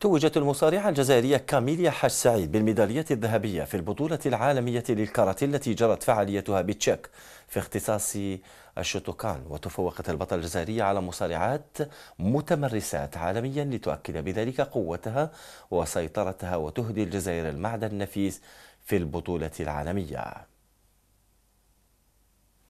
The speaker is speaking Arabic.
توجت المصارعة الجزائرية كاميليا حاج سعيد بالميدالية الذهبية في البطولة العالمية للكاراتيه التي جرت فعاليتها بتشيك في اختصاص الشوتوكان وتفوقت البطلة الجزائرية على مصارعات متمرسات عالميا لتؤكد بذلك قوتها وسيطرتها وتهدي الجزائر المعدن النفيس في البطولة العالمية